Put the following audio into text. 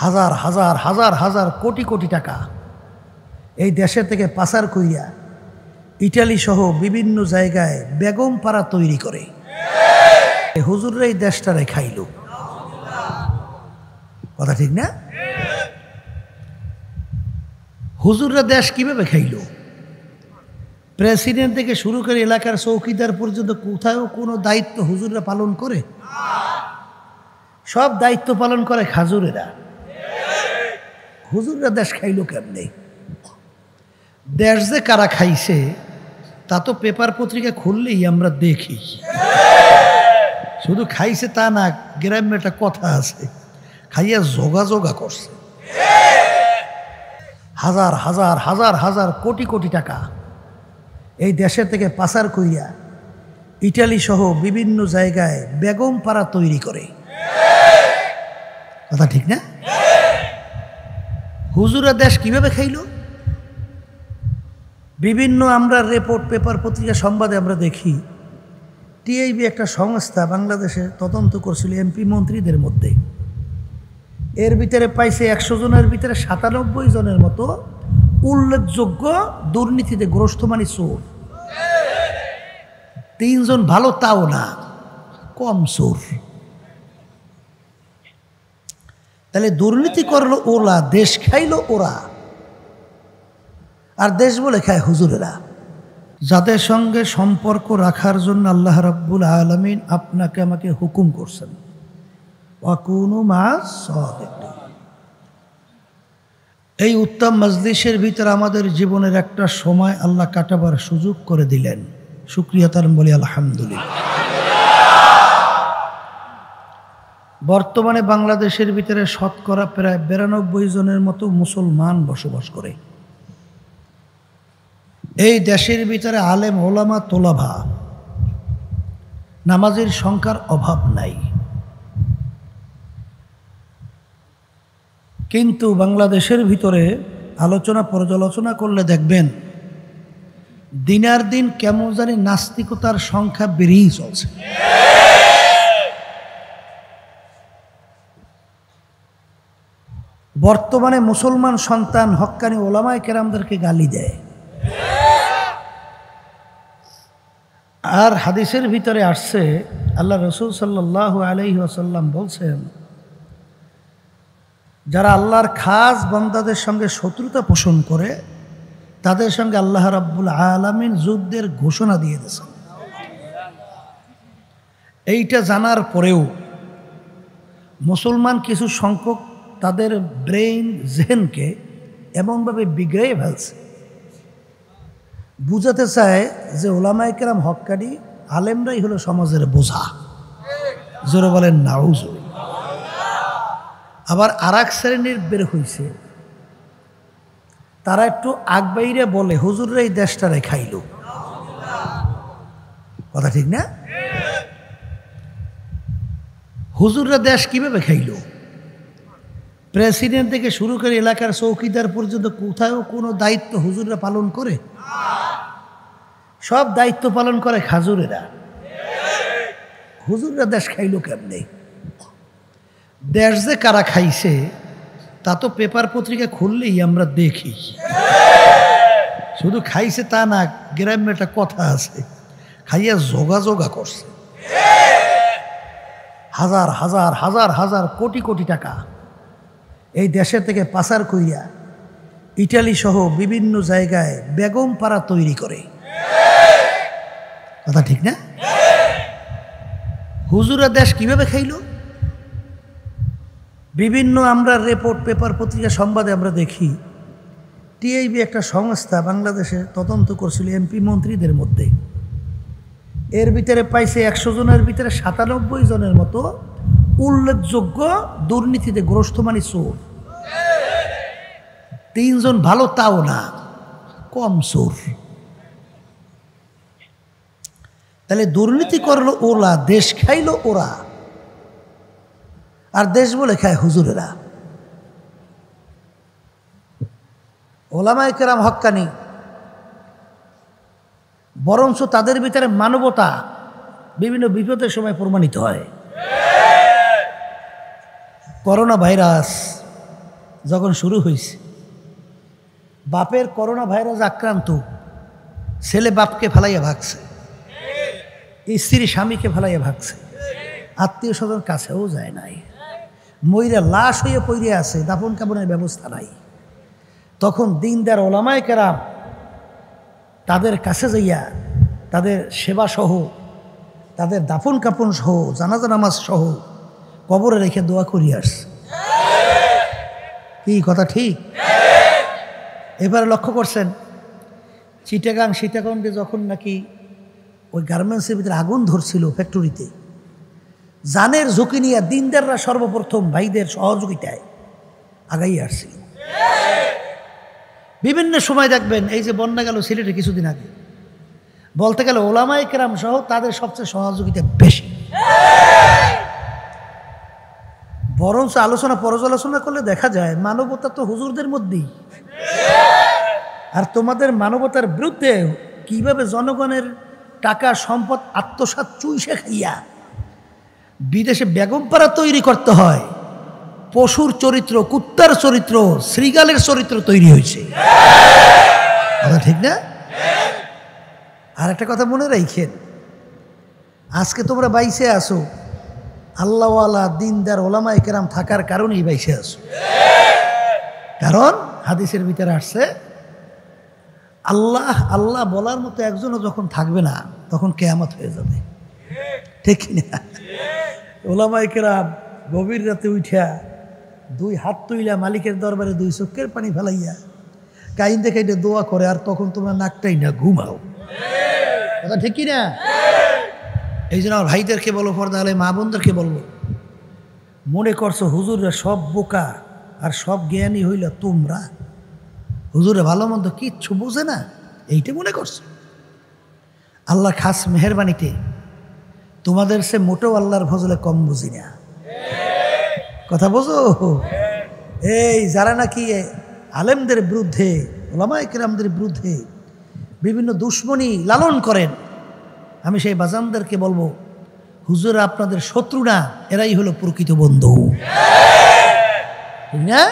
হাজার হাজার হাজার হাজার কোটি কোটি টাকা এই দেশে থেকে পাচার করিয়া ইটালি সহ বিভিন্ন জায়গায় বেগম পাড়া তৈরি করে হুজুররা এই দেশটারে খাইল কথা ঠিক না হুজুররা দেশ কিভাবে খাইল প্রেসিডেন্ট থেকে শুরু করে এলাকার চৌকিদার পর্যন্ত কোথাও কোনো দায়িত্ব হুজুররা পালন করে সব দায়িত্ব পালন করে খাজুরেরা হুজুররা দেশ খাইলো কেমনে দেশ যে কারা খাইছে তা তো পেপার পত্রিকা খুললেই আমরা দেখি শুধু খাইছে তা না গ্রামে একটা কথা আছে খাইয়া যোগাযোগা করছে হাজার হাজার হাজার হাজার কোটি কোটি টাকা এই দেশের থেকে পাচার করিয়া ইটালি সহ বিভিন্ন জায়গায় বেগম পাড়া তৈরি করে কথা ঠিক না হুজুরা দেশ কিভাবে খাইল বিভিন্ন আমরা রেপোর্ট পেপার পত্রিকা সংবাদে আমরা দেখি টিআইবি একটা সংস্থা বাংলাদেশে তদন্ত করছিল এমপি মন্ত্রীদের মধ্যে এর ভিতরে পাইছে একশো জনের ভিতরে সাতানব্বই জনের মতো উল্লেখযোগ্য দুর্নীতিতে গ্রস্তমানি চোর তিনজন ভালো তাও না কম চোর তাহলে দুর্নীতি করলো ওরা দেশ খাইল ওরা আর দেশ বলে খায় হুজুরেরা যাদের সঙ্গে সম্পর্ক রাখার জন্য আল্লাহ রাব্বুল আলমিন আপনাকে আমাকে হুকুম করছেন অকুনু মাস এই উত্তম মজলিসের ভিতরে আমাদের জীবনের একটা সময় আল্লাহ কাটাবার সুযোগ করে দিলেন সুক্রিয়া তার বলি আলহামদুলিল্লাহ বর্তমানে বাংলাদেশের ভিতরে শতকরা প্রায় বিরানব্বই জনের মতো মুসলমান বসবাস করে এই দেশের ভিতরে আলেম ওলামা তোলাভা নামাজের সংখ্যার অভাব নাই কিন্তু বাংলাদেশের ভিতরে আলোচনা পর্যালোচনা করলে দেখবেন দিনার দিন কেমন জানি নাস্তিকতার সংখ্যা বেড়েই চলছে বর্তমানে মুসলমান সন্তান হক্কানি ওলামায় কেরামদেরকে গালি দেয় আর হাদিসের ভিতরে আসছে আল্লাহ রসুল সাল্লাহ আলহি আসাল্লাম বলছেন যারা আল্লাহর খাস বন্দাদের সঙ্গে শত্রুতা পোষণ করে তাদের সঙ্গে আল্লাহ রাব্বুল আলমিন যুদ্ধের ঘোষণা দিয়ে দিয়েছেন এইটা জানার পরেও মুসলমান কিছু সংখ্যক তাদের ব্রেইন জেনকে এমনভাবে বিগড়ে ফেলছে বুঝাতে চায় যে ওলামায় কেরাম হকানি আলেমরাই হলো সমাজের বোঝা জোরে বলেন নাউজ আবার আর এক শ্রেণীর বের হয়েছে তারা একটু আগবাইরে বলে হুজুররা এই দেশটারে খাইল কথা ঠিক না হুজুররা দেশ কিভাবে খাইলো প্রেসিডেন্ট থেকে শুরু করে এলাকার চৌকিদার পর্যন্ত কোথাও কোনো দায়িত্ব হুজুররা পালন করে সব দায়িত্ব পালন করে খাজুরেরা হুজুররা দেশ খাইল কেমনে দেশ যে কারা খাইছে তা তো পেপার পত্রিকা খুললেই আমরা দেখি শুধু খাইছে তা না গ্রামে একটা কথা আছে খাইয়া যোগাযোগা করছে হাজার হাজার হাজার হাজার কোটি কোটি টাকা এই দেশে থেকে পাচার করিয়া ইটালি সহ বিভিন্ন জায়গায় বেগম পাড়া তৈরি করে কথা ঠিক না হুজুরা দেশ কিভাবে খাইল বিভিন্ন আমরা রেপোর্ট পেপার পত্রিকা সংবাদে আমরা দেখি টিআইবি একটা সংস্থা বাংলাদেশে তদন্ত করছিল এমপি মন্ত্রীদের মধ্যে এর ভিতরে পাইছে একশো জনের ভিতরে সাতানব্বই জনের মতো উল্লেখযোগ্য দুর্নীতিতে গ্রস্ত মানে চোর তিনজন ভালো তাও না কম চোর তাহলে দুর্নীতি করলো ওরা দেশ খাইলো ওরা আর দেশ বলে খায় হুজুরেরা ওলামায় কেরাম হক্কানি বরঞ্চ তাদের ভিতরে মানবতা বিভিন্ন বিপদের সময় প্রমাণিত হয় করোনা ভাইরাস যখন শুরু হয়েছে বাপের করোনা ভাইরাস আক্রান্ত ছেলে বাপকে ফেলাইয়া ভাগছে স্ত্রী স্বামীকে ফেলাইয়া ভাগছে আত্মীয় স্বজন কাছেও যায় নাই ময়রা লাশ হয়ে পড়ে আছে দাফন কাপনের ব্যবস্থা নাই তখন দিনদার ওলামায় কেরাম তাদের কাছে যাইয়া তাদের সেবা সহ তাদের দাফন কাপন সহ জানাজা নামাজ সহ কবরে রেখে দোয়া করি আসছে কি কথা ঠিক এবারে লক্ষ্য করছেন চিটাগাং সীতাকুণ্ডে যখন নাকি ওই গার্মেন্টসের ভিতরে আগুন ধরছিল ফ্যাক্টরিতে জানের ঝুঁকি নিয়ে দিনদাররা সর্বপ্রথম ভাইদের সহযোগিতায় আগাই আসছিল বিভিন্ন সময় দেখবেন এই যে বন্যা গেল সিলেটে কিছুদিন আগে বলতে গেলে ওলামাই কেরাম সহ তাদের সবচেয়ে সহযোগিতা বেশি বরঞ্চ আলোচনা পর্যালোচনা করলে দেখা যায় মানবতা তো হুজুরদের মধ্যেই আর তোমাদের মানবতার বিরুদ্ধে কিভাবে জনগণের টাকা সম্পদ আত্মসাত চুইসা খাইয়া বিদেশে বেগমপাড়া তৈরি করতে হয় পশুর চরিত্র কুত্তার চরিত্র শ্রীগালের চরিত্র তৈরি হয়েছে ঠিক না আর একটা কথা মনে রাখেন আজকে তোমরা বাইসে আসো আল্লাহওয়ালা দিনদার ওলামা একরাম থাকার কারণেই বাইসে আছো কারণ হাদিসের ভিতরে আসছে আল্লাহ আল্লাহ বলার মতো একজনও যখন থাকবে না তখন কেয়ামত হয়ে যাবে ঠিক না একরাম গভীর রাতে উঠিয়া দুই হাত তুইলা মালিকের দরবারে দুই চক্ষের পানি ফেলাইয়া কাইন দেখে দোয়া করে আর তখন তোমরা নাকটাই না ঘুমাও কথা ঠিক না এই জন্য আমার ভাইদেরকে বলো পর্দা হলে মা বোনদেরকে বলবো মনে করছো হুজুরের সব বোকা আর সব জ্ঞানী হইল তোমরা হুজুরে ভালো মন্দ কিচ্ছু বোঝে না এইটা মনে করছো আল্লাহ খাস মেহরবানিতে তোমাদের সে মোটো আল্লাহর ফজলে কম বুঝি না কথা বোঝো এই যারা নাকি আলেমদের বিরুদ্ধে ওলামা একরামদের বিরুদ্ধে বিভিন্ন দুশ্মনী লালন করেন আমি সেই বাজানদেরকে বলবো হুজুর আপনাদের শত্রু না এরাই হলো প্রকৃত বন্ধু না